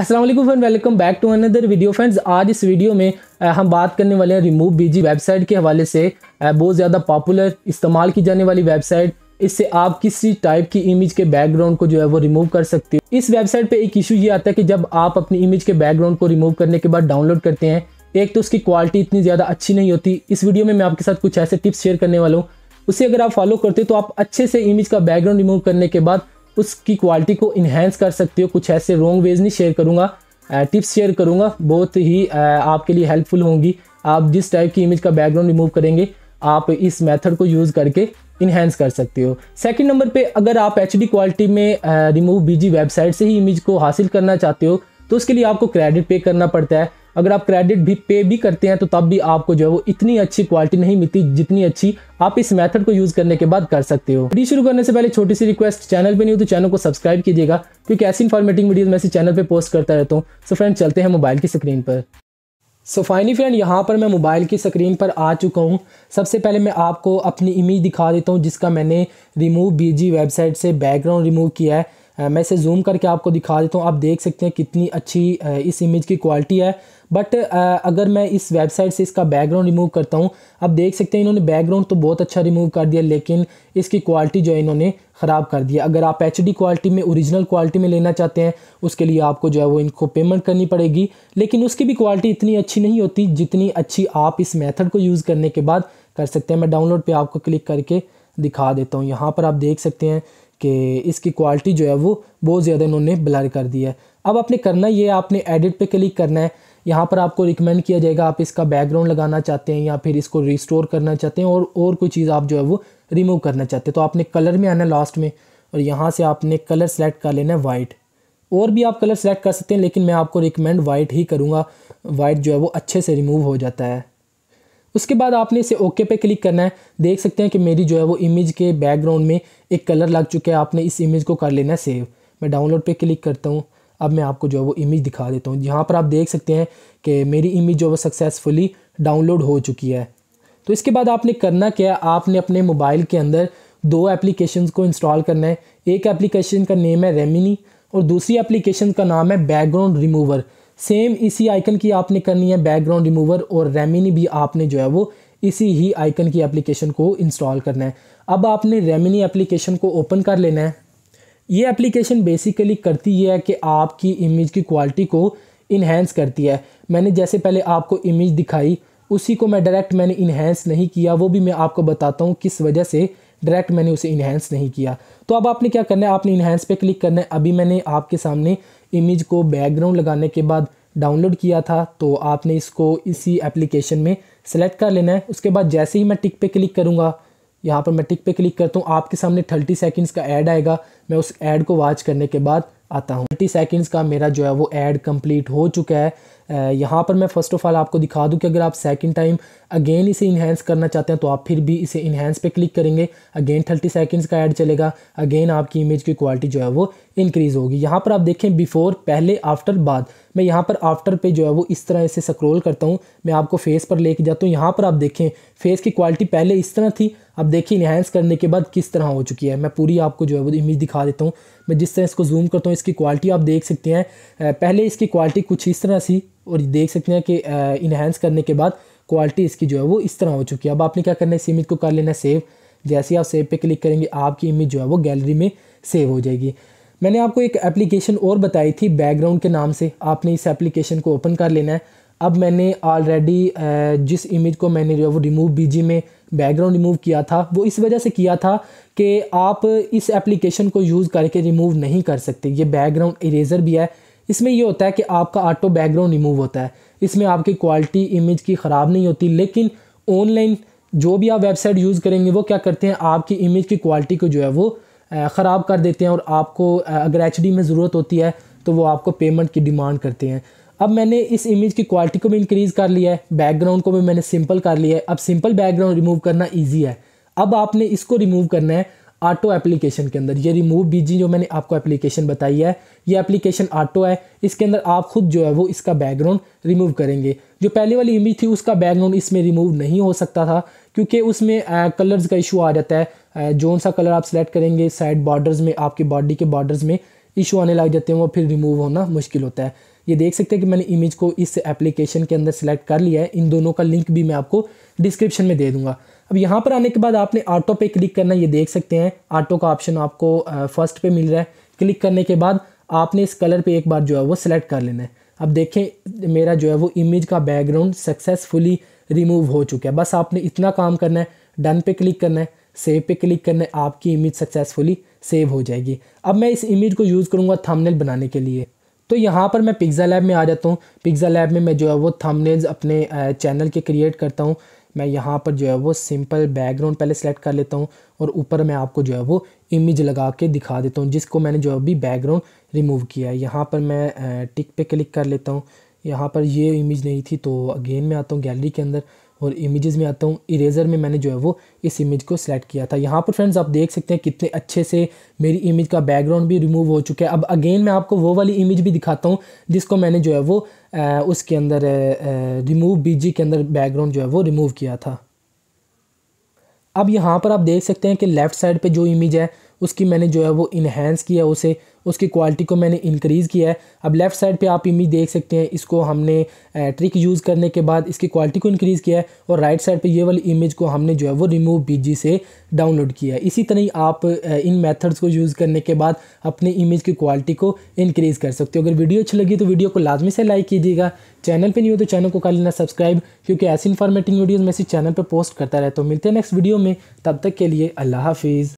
Aslam friend welcome back to another video friends आज इस video में हम बात करने वाले हैं रिमूव बीजी वेबसाइट के हवाले से बहुत ज़्यादा पॉपुलर इस्तेमाल की जाने वाली वेबसाइट इससे आप किसी टाइप की इमेज के बैकग्राउंड को जो है वो रिमूव कर सकते हो इस वेबसाइट पे एक इशू ये आता है कि जब आप अपनी इमेज के बैकग्राउंड को रिमूव करने के बाद डाउनलोड करते हैं एक तो उसकी क्वालिटी इतनी ज़्यादा अच्छी नहीं होती इस वीडियो में मैं आपके साथ कुछ ऐसे टिप्स शेयर करने वाला हूँ उसे अगर आप फॉलो करते हो तो आप अच्छे से इमेज का बैकग्राउंड रिमूव करने के बाद उसकी क्वालिटी को इन्हेंस कर सकते हो कुछ ऐसे रॉन्ग वेज नहीं शेयर करूँगा टिप्स शेयर करूँगा बहुत ही आपके लिए हेल्पफुल होंगी आप जिस टाइप की इमेज का बैकग्राउंड रिमूव करेंगे आप इस मेथड को यूज़ करके इन्हेंस कर सकते हो सेकंड नंबर पे अगर आप एच क्वालिटी में रिमूव बीजी वेबसाइट से ही इमेज को हासिल करना चाहते हो तो उसके लिए आपको क्रेडिट पे करना पड़ता है अगर आप क्रेडिट भी पे भी करते हैं तो तब भी आपको जो है वो इतनी अच्छी क्वालिटी नहीं मिलती जितनी अच्छी आप इस मेथड को यूज करने के बाद कर सकते हो वीडियो शुरू करने से पहले छोटी सी रिक्वेस्ट चैनल पे नहीं हो तो चैनल को सब्सक्राइब कीजिएगा क्योंकि ऐसी इन्फॉर्मेटिव वीडियो मैं इसी चैनल पर पोस्ट करता रहता हूँ सो फ्रेंड चलते हैं मोबाइल की स्क्रीन पर सो फाइनली फ्रेंड यहाँ पर मैं मोबाइल की स्क्रीन पर आ चुका हूँ सबसे पहले मैं आपको अपनी इमेज दिखा देता हूँ जिसका मैंने रिमूव बीजी वेबसाइट से बैकग्राउंड रिमूव किया है मैं इसे जूम करके आपको दिखा देता हूँ आप देख सकते हैं कितनी अच्छी इस इमेज की क्वालिटी है बट अगर मैं इस वेबसाइट से इसका बैकग्राउंड रिमूव करता हूँ आप देख सकते हैं इन्होंने बैकग्राउंड तो बहुत अच्छा रिमूव कर दिया लेकिन इसकी क्वालिटी जो है इन्होंने ख़राब कर दिया अगर आप एच क्वालिटी में ओरिजिनल क्वालिटी में लेना चाहते हैं उसके लिए आपको जो है वो इनको पेमेंट करनी पड़ेगी लेकिन उसकी भी क्वालिटी इतनी अच्छी नहीं होती जितनी अच्छी आप इस मैथड को यूज़ करने के बाद कर सकते हैं मैं डाउनलोड पर आपको क्लिक करके दिखा देता हूँ यहाँ पर आप देख सकते हैं कि इसकी क्वालिटी जो है वो बहुत ज़्यादा इन्होंने ब्लर कर दी है अब आपने करना ये आपने एडिट पे क्लिक करना है यहाँ पर आपको रिकमेंड किया जाएगा आप इसका बैकग्राउंड लगाना चाहते हैं या फिर इसको रिस्टोर करना चाहते हैं और और कोई चीज़ आप जो है वो रिमूव करना चाहते हैं तो आपने कलर में आना लास्ट में और यहाँ से आपने कलर सेलेक्ट कर लेना है वाइट और भी आप कलर सेलेक्ट कर सकते हैं लेकिन मैं आपको रिकमेंड वाइट ही करूँगा वाइट जो है वो अच्छे से रिमूव हो जाता है उसके बाद आपने इसे ओके पे क्लिक करना है देख सकते हैं कि मेरी जो है वो इमेज के बैकग्राउंड में एक कलर लग चुका है आपने इस इमेज को कर लेना है सेव मैं डाउनलोड पे क्लिक करता हूँ अब मैं आपको जो है वो इमेज दिखा देता हूँ यहाँ पर आप देख सकते हैं कि मेरी इमेज जो है वो सक्सेसफुली डाउनलोड हो चुकी है तो इसके बाद आपने करना क्या आपने अपने मोबाइल के अंदर दो एप्लीकेशन को इंस्टॉल करना है एक एप्लीकेशन का नेम है रेमिनी और दूसरी एप्लीकेशन का नाम है बैकग्राउंड रिमूवर सेम इसी आइकन की आपने करनी है बैकग्राउंड रिमूवर और रेमिनी भी आपने जो है वो इसी ही आइकन की एप्लीकेशन को इंस्टॉल करना है अब आपने रेमिनी एप्लीकेशन को ओपन कर लेना है ये एप्लीकेशन बेसिकली करती ये है कि आपकी इमेज की क्वालिटी को इन्हेंस करती है मैंने जैसे पहले आपको इमेज दिखाई उसी को मैं डायरेक्ट मैंने इन्हेंस नहीं किया वो भी मैं आपको बताता हूँ किस वजह से डायरेक्ट मैंने उसे इन्हेंस नहीं किया तो अब आपने क्या करना है आपने इन्हेंस पे क्लिक करना है अभी मैंने आपके सामने इमेज को बैकग्राउंड लगाने के बाद डाउनलोड किया था तो आपने इसको इसी एप्लीकेशन में सेलेक्ट कर लेना है उसके बाद जैसे ही मैं टिक पे क्लिक करूँगा यहाँ पर मैं टिक पे क्लिक करता हूँ आपके सामने थर्टी सेकेंड्स का ऐड आएगा मैं उस एड को वॉच करने के बाद आता हूँ थर्टी सेकेंड्स का मेरा जो है वो ऐड कंप्लीट हो चुका है यहाँ पर मैं फ़र्स्ट ऑफ़ ऑल आपको दिखा दूँ कि अगर आप सेकंड टाइम अगेन इसे इन्हेंस करना चाहते हैं तो आप फिर भी इसे इन्हेंस पे क्लिक करेंगे अगेन थर्टी सेकंड्स का ऐड चलेगा अगेन आपकी इमेज की क्वालिटी जो है वो इंक्रीज़ होगी यहाँ पर आप देखें बिफ़ोर पहले आफ्टर बाद मैं यहाँ पर आफ्टर पे जो है वो इस तरह से स्क्रोल करता हूँ मैं आपको फेस पर लेके जाता हूँ यहाँ पर आप देखें फेस की क्वालिटी पहले इस तरह थी अब देखिए इन्हेंस करने के बाद किस तरह हो चुकी है मैं पूरी आपको जो है वो इमेज दिखा देता हूँ मैं जिस तरह इसको जूम करता हूँ इसकी क्वालिटी आप देख सकते हैं पहले इसकी क्वालिटी कुछ इस तरह सी और देख सकते हैं कि इन्हेंस करने के बाद क्वालिटी इसकी जो है वो इस तरह हो चुकी है अब आपने क्या करना है इस इमेज को कर लेना सेव जैसे ही आप सेव पे क्लिक करेंगे आपकी इमेज जो है वो गैलरी में सेव हो जाएगी मैंने आपको एक एप्लीकेशन और बताई थी बैकग्राउंड के नाम से आपने इस एप्लीकेशन को ओपन कर लेना है अब मैंने ऑलरेडी जिस इमेज को मैंने जो है वो रिमूव बीजी में बैकग्राउंड रिमूव किया था वो इस वजह से किया था कि आप इस एप्लीकेशन को यूज़ करके रिमूव नहीं कर सकते ये बैकग्राउंड इरेजर भी है इसमें ये होता है कि आपका ऑटो बैकग्राउंड रिमूव होता है इसमें आपकी क्वालिटी इमेज की ख़राब नहीं होती लेकिन ऑनलाइन जो भी आप वेबसाइट यूज़ करेंगे वो क्या करते हैं आपकी इमेज की क्वालिटी को जो है वो ख़राब कर देते हैं और आपको अगर एच में ज़रूरत होती है तो वो आपको पेमेंट की डिमांड करते हैं अब मैंने इस इमेज की क्वालिटी को भी इंक्रीज़ कर लिया है बैकग्राउंड को भी मैंने सिंपल कर लिया है अब सिंपल बैकग्राउंड रिमूव करना ईजी है अब आपने इसको रिमूव करना है ऑटो एप्लीकेशन के अंदर ये रिमूव बीजी जो मैंने आपको एप्लीकेशन बताई है ये एप्लीकेशन ऑटो है इसके अंदर आप खुद जो है वो इसका बैकग्राउंड रिमूव करेंगे जो पहले वाली इमेज थी उसका बैकग्राउंड इसमें रिमूव नहीं हो सकता था क्योंकि उसमें कलर्स का इशू आ जाता है जोन सा कलर आप सेलेक्ट करेंगे साइड बॉर्डर्स में आपके बॉडी के बॉर्डर्स में इशू आने लग जाते हैं वो फिर रिमूव होना मुश्किल होता है ये देख सकते हैं कि मैंने इमेज को इस एप्लीकेशन के अंदर सेलेक्ट कर लिया है इन दोनों का लिंक भी मैं आपको डिस्क्रिप्शन में दे दूंगा अब यहाँ पर आने के बाद आपने ऑटो पे क्लिक करना ये देख सकते हैं ऑटो का ऑप्शन आपको फर्स्ट पे मिल रहा है क्लिक करने के बाद आपने इस कलर पे एक बार जो है वो सिलेक्ट कर लेना है अब देखें मेरा जो है वो इमेज का बैकग्राउंड सक्सेसफुली रिमूव हो चुका है बस आपने इतना काम करना है डन पे क्लिक करना है सेव पे क्लिक करने आपकी इमेज सक्सेसफुली सेव हो जाएगी अब मैं इस इमेज को यूज़ करूँगा थंबनेल बनाने के लिए तो यहाँ पर मैं पिज्जा लैब में आ जाता हूँ पिज्जा लैब में मैं जो है वो थंबनेल्स अपने चैनल के क्रिएट करता हूँ मैं यहाँ पर जो है वो सिंपल बैकग्राउंड पहले सेलेक्ट कर लेता हूँ और ऊपर मैं आपको जो है वो इमेज लगा के दिखा देता हूँ जिसको मैंने जो अभी बैकग्राउंड रिमूव किया है यहाँ पर मैं टिक पे क्लिक कर लेता हूँ यहाँ पर ये इमेज नहीं थी तो अगेन मैं आता हूँ गैलरी के अंदर और इमेजेस में आता हूँ इरेज़र में मैंने जो है वो इस इमेज को सिलेक्ट किया था यहाँ पर फ्रेंड्स आप देख सकते हैं कितने अच्छे से मेरी इमेज का बैकग्राउंड भी रिमूव हो चुका है अब अगेन मैं आपको वो वाली इमेज भी दिखाता हूँ जिसको मैंने जो है वो आ, उसके अंदर रिमूव बी के अंदर बैकग्राउंड जो है वो रिमूव किया था अब यहाँ पर आप देख सकते हैं कि लेफ़्ट साइड पर जो इमेज है उसकी मैंने जो है वो इन्हेंस किया उसे उसकी क्वालिटी को मैंने इंक्रीज़ किया है अब लेफ़्ट साइड पे आप इमेज देख सकते हैं इसको हमने ट्रिक यूज़ करने के बाद इसकी क्वालिटी को इंक्रीज़ किया है और राइट साइड पे ये वाली इमेज को हमने जो है वो रिमूव बीजी से डाउनलोड किया है इसी तरह ही आप इन मेथड्स को यूज़ करने के बाद अपने इमेज की क्वालिटी को इंक्रीज़ कर सकते हो अगर वीडियो अच्छी लगी तो वीडियो को लाजमी से लाइक कीजिएगा चैनल पर नहीं हो तो चैनल को कर लेना सब्सक्राइब क्योंकि ऐसी इन्फॉर्मेटिव वीडियोज़ मैं इसी चैनल पर पोस्ट करता रहता हूँ मिलते हैं नेक्स्ट वीडियो में तब तक के लिए अल्लाह हाफिज़